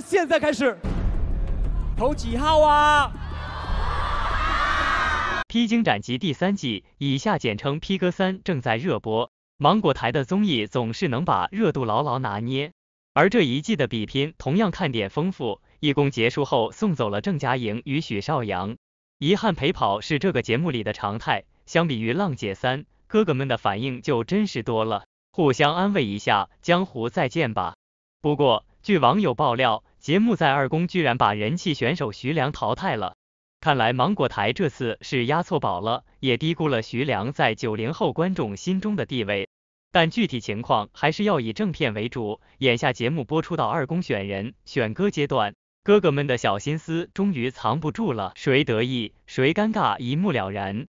现在开始，投几号啊？《披荆斩棘》第三季，以下简称《披哥三》，正在热播。芒果台的综艺总是能把热度牢牢拿捏，而这一季的比拼同样看点丰富。义工结束后，送走了郑嘉颖与许绍洋，遗憾陪跑是这个节目里的常态。相比于《浪姐三》，哥哥们的反应就真实多了，互相安慰一下，江湖再见吧。不过，据网友爆料。节目在二公居然把人气选手徐良淘汰了，看来芒果台这次是押错宝了，也低估了徐良在九零后观众心中的地位。但具体情况还是要以正片为主。眼下节目播出到二公选人选歌阶段，哥哥们的小心思终于藏不住了，谁得意谁尴尬一目了然。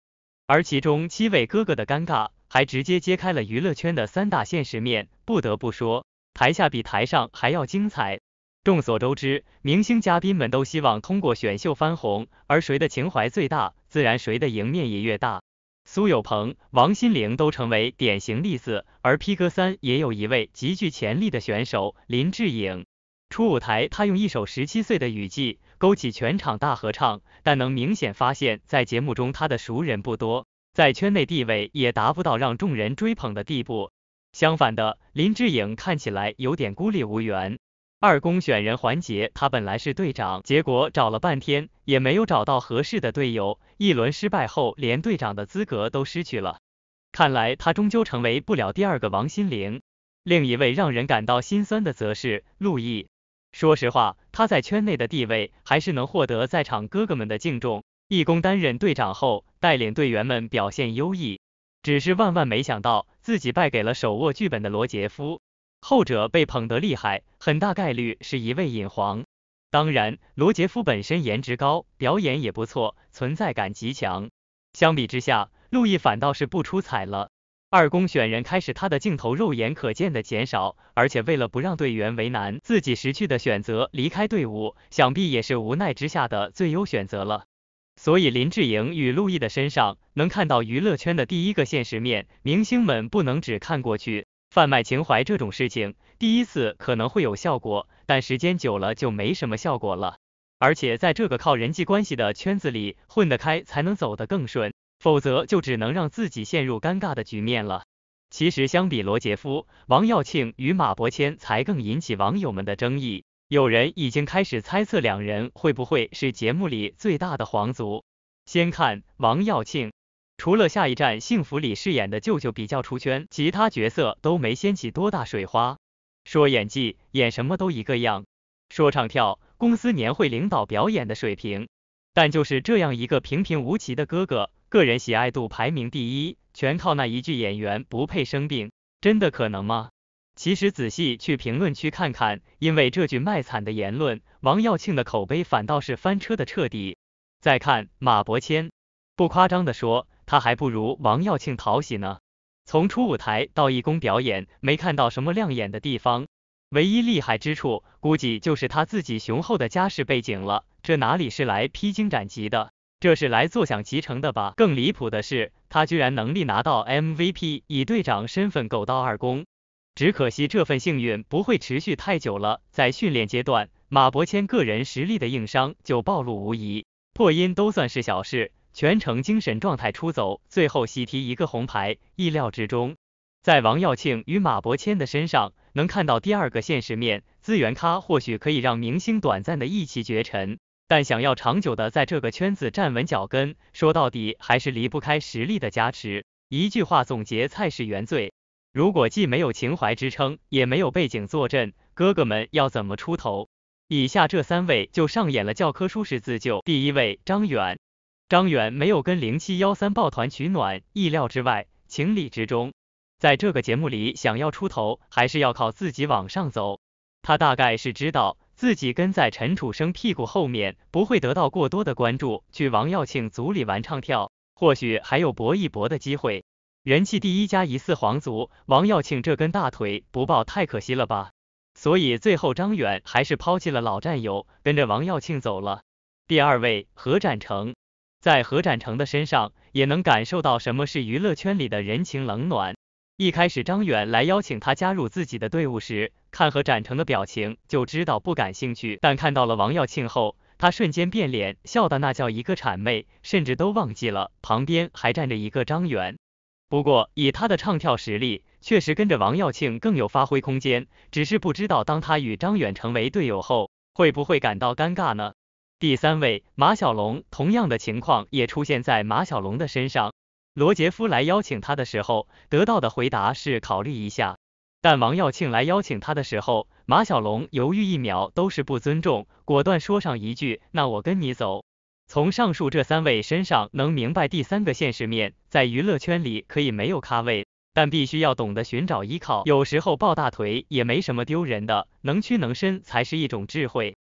而其中七位哥哥的尴尬，还直接揭开了娱乐圈的三大现实面。不得不说，台下比台上还要精彩。众所周知，明星嘉宾们都希望通过选秀翻红，而谁的情怀最大，自然谁的赢面也越大。苏有朋、王心凌都成为典型例子，而《披哥三》也有一位极具潜力的选手林志颖。初舞台，他用一首十七岁的雨季勾起全场大合唱，但能明显发现，在节目中他的熟人不多，在圈内地位也达不到让众人追捧的地步。相反的，林志颖看起来有点孤立无援。二公选人环节，他本来是队长，结果找了半天也没有找到合适的队友，一轮失败后连队长的资格都失去了。看来他终究成为不了第二个王心凌。另一位让人感到心酸的则是陆毅。说实话，他在圈内的地位还是能获得在场哥哥们的敬重。义工担任队长后，带领队员们表现优异，只是万万没想到自己败给了手握剧本的罗杰夫。后者被捧得厉害，很大概率是一位影皇。当然，罗杰夫本身颜值高，表演也不错，存在感极强。相比之下，陆毅反倒是不出彩了。二公选人开始，他的镜头肉眼可见的减少，而且为了不让队员为难，自己识趣的选择离开队伍，想必也是无奈之下的最优选择了。所以，林志颖与陆毅的身上能看到娱乐圈的第一个现实面：明星们不能只看过去。贩卖情怀这种事情，第一次可能会有效果，但时间久了就没什么效果了。而且在这个靠人际关系的圈子里，混得开才能走得更顺，否则就只能让自己陷入尴尬的局面了。其实相比罗杰夫，王耀庆与马伯骞才更引起网友们的争议。有人已经开始猜测两人会不会是节目里最大的皇族。先看王耀庆。除了下一站幸福里饰演的舅舅比较出圈，其他角色都没掀起多大水花。说演技，演什么都一个样；说唱跳，公司年会领导表演的水平。但就是这样一个平平无奇的哥哥，个人喜爱度排名第一，全靠那一句“演员不配生病”，真的可能吗？其实仔细去评论区看看，因为这句卖惨的言论，王耀庆的口碑反倒是翻车的彻底。再看马伯骞，不夸张的说。他还不如王耀庆讨喜呢。从出舞台到义工表演，没看到什么亮眼的地方。唯一厉害之处，估计就是他自己雄厚的家世背景了。这哪里是来披荆斩棘的，这是来坐享其成的吧？更离谱的是，他居然能力拿到 MVP，以队长身份苟到二宫。只可惜这份幸运不会持续太久了。在训练阶段，马伯骞个人实力的硬伤就暴露无遗，破音都算是小事。全程精神状态出走，最后喜提一个红牌，意料之中。在王耀庆与马伯骞的身上，能看到第二个现实面，资源咖或许可以让明星短暂的一骑绝尘，但想要长久的在这个圈子站稳脚跟，说到底还是离不开实力的加持。一句话总结：菜是原罪。如果既没有情怀支撑，也没有背景坐镇，哥哥们要怎么出头？以下这三位就上演了教科书式自救。第一位，张远。张远没有跟零七幺三抱团取暖，意料之外，情理之中。在这个节目里，想要出头，还是要靠自己往上走。他大概是知道自己跟在陈楚生屁股后面，不会得到过多的关注。去王耀庆组里玩唱跳，或许还有搏一搏的机会。人气第一加疑似皇族，王耀庆这根大腿不抱太可惜了吧？所以最后张远还是抛弃了老战友，跟着王耀庆走了。第二位何展成。在何展成的身上，也能感受到什么是娱乐圈里的人情冷暖。一开始张远来邀请他加入自己的队伍时，看何展成的表情就知道不感兴趣。但看到了王耀庆后，他瞬间变脸，笑的那叫一个谄媚，甚至都忘记了旁边还站着一个张远。不过以他的唱跳实力，确实跟着王耀庆更有发挥空间。只是不知道当他与张远成为队友后，会不会感到尴尬呢？第三位马小龙，同样的情况也出现在马小龙的身上。罗杰夫来邀请他的时候，得到的回答是考虑一下。但王耀庆来邀请他的时候，马小龙犹豫一秒都是不尊重，果断说上一句：“那我跟你走。”从上述这三位身上能明白，第三个现实面，在娱乐圈里可以没有咖位，但必须要懂得寻找依靠，有时候抱大腿也没什么丢人的，能屈能伸才是一种智慧。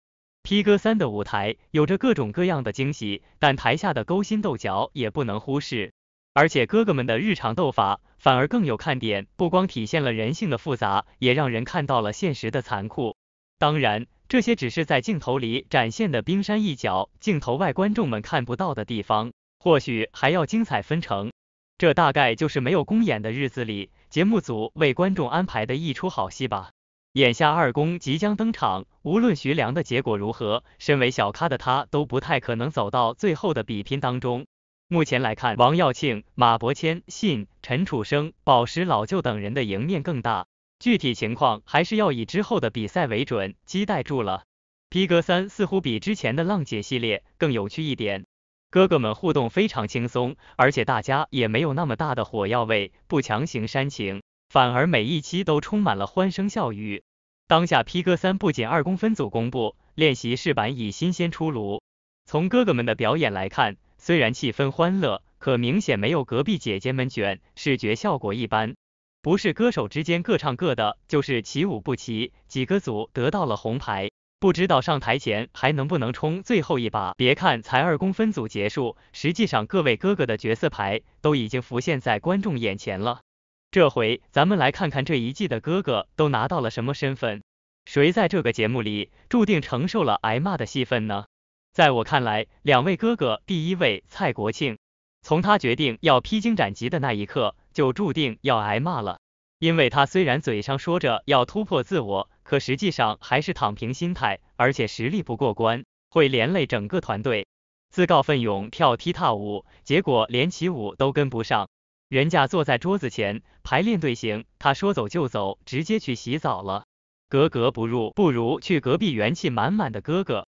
P 哥三的舞台有着各种各样的惊喜，但台下的勾心斗角也不能忽视。而且哥哥们的日常斗法反而更有看点，不光体现了人性的复杂，也让人看到了现实的残酷。当然，这些只是在镜头里展现的冰山一角，镜头外观众们看不到的地方，或许还要精彩纷呈。这大概就是没有公演的日子里，节目组为观众安排的一出好戏吧。眼下二宫即将登场，无论徐良的结果如何，身为小咖的他都不太可能走到最后的比拼当中。目前来看，王耀庆、马伯骞、信、陈楚生、宝石老舅等人的赢面更大。具体情况还是要以之后的比赛为准。期待住了。P 哥三似乎比之前的浪姐系列更有趣一点，哥哥们互动非常轻松，而且大家也没有那么大的火药味，不强行煽情，反而每一期都充满了欢声笑语。当下 P 哥三不仅二公分组公布，练习室版已新鲜出炉。从哥哥们的表演来看，虽然气氛欢乐，可明显没有隔壁姐姐们卷，视觉效果一般。不是歌手之间各唱各的，就是起舞不齐，几个组得到了红牌。不知道上台前还能不能冲最后一把。别看才二公分组结束，实际上各位哥哥的角色牌都已经浮现在观众眼前了。这回咱们来看看这一季的哥哥都拿到了什么身份？谁在这个节目里注定承受了挨骂的戏份呢？在我看来，两位哥哥，第一位蔡国庆，从他决定要披荆斩棘的那一刻，就注定要挨骂了。因为他虽然嘴上说着要突破自我，可实际上还是躺平心态，而且实力不过关，会连累整个团队。自告奋勇跳踢踏舞，结果连起舞都跟不上。人家坐在桌子前排练队形，他说走就走，直接去洗澡了，格格不入，不如去隔壁元气满满的哥哥。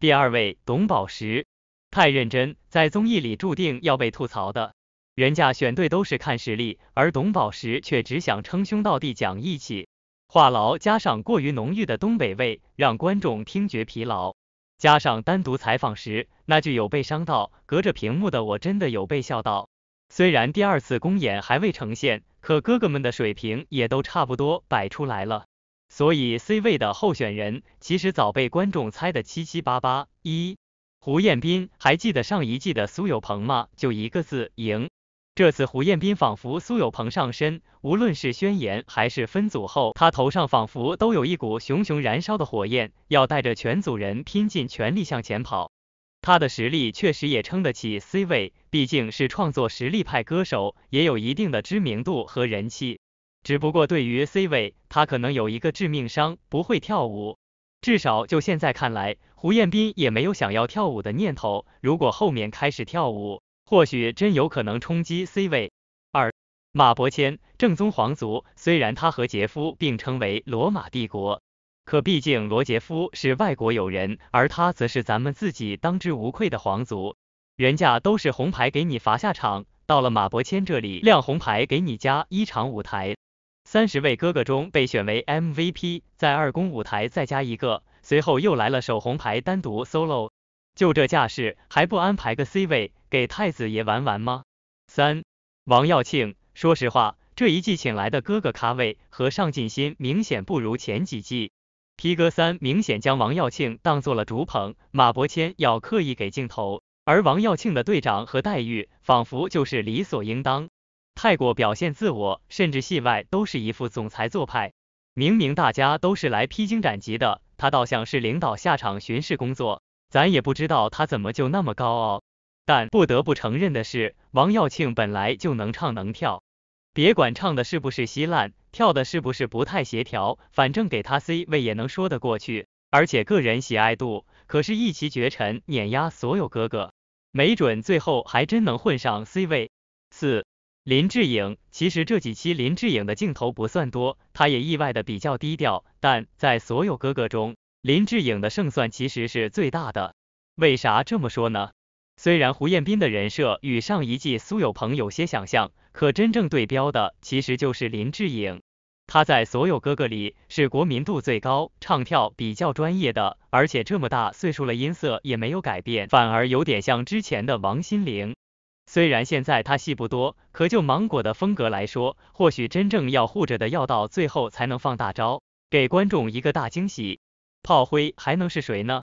第二位董宝石，太认真，在综艺里注定要被吐槽的。人家选对都是看实力，而董宝石却只想称兄道弟讲义气，话痨加上过于浓郁的东北味，让观众听觉疲劳。加上单独采访时那句有被伤到，隔着屏幕的我真的有被笑到。虽然第二次公演还未呈现，可哥哥们的水平也都差不多摆出来了，所以 C 位的候选人其实早被观众猜得七七八八。一，胡彦斌，还记得上一季的苏有朋吗？就一个字，赢。这次胡彦斌仿佛苏有朋上身，无论是宣言还是分组后，他头上仿佛都有一股熊熊燃烧的火焰，要带着全组人拼尽全力向前跑。他的实力确实也撑得起 C 位，毕竟是创作实力派歌手，也有一定的知名度和人气。只不过对于 C 位，他可能有一个致命伤，不会跳舞。至少就现在看来，胡彦斌也没有想要跳舞的念头。如果后面开始跳舞，或许真有可能冲击 C 位。二，马伯骞，正宗皇族，虽然他和杰夫并称为罗马帝国。可毕竟罗杰夫是外国友人，而他则是咱们自己当之无愧的皇族。人家都是红牌给你罚下场，到了马伯骞这里亮红牌给你加一场舞台。三十位哥哥中被选为 MVP，在二公舞台再加一个，随后又来了手红牌单独 solo。就这架势，还不安排个 C 位给太子爷玩玩吗？三王耀庆，说实话，这一季请来的哥哥咖位和上进心明显不如前几季。皮哥三》明显将王耀庆当做了竹棚，马伯骞要刻意给镜头，而王耀庆的队长和待遇仿佛就是理所应当，太过表现自我，甚至戏外都是一副总裁做派。明明大家都是来披荆斩棘的，他倒像是领导下场巡视工作，咱也不知道他怎么就那么高傲。但不得不承认的是，王耀庆本来就能唱能跳。别管唱的是不是稀烂，跳的是不是不太协调，反正给他 C 位也能说得过去。而且个人喜爱度，可是一骑绝尘碾压所有哥哥，没准最后还真能混上 C 位。四林志颖，其实这几期林志颖的镜头不算多，他也意外的比较低调，但在所有哥哥中，林志颖的胜算其实是最大的。为啥这么说呢？虽然胡彦斌的人设与上一季苏有朋有些想象。可真正对标的，其实就是林志颖。他在所有哥哥里是国民度最高、唱跳比较专业的，而且这么大岁数了，音色也没有改变，反而有点像之前的王心凌。虽然现在他戏不多，可就芒果的风格来说，或许真正要护着的，要到最后才能放大招，给观众一个大惊喜。炮灰还能是谁呢？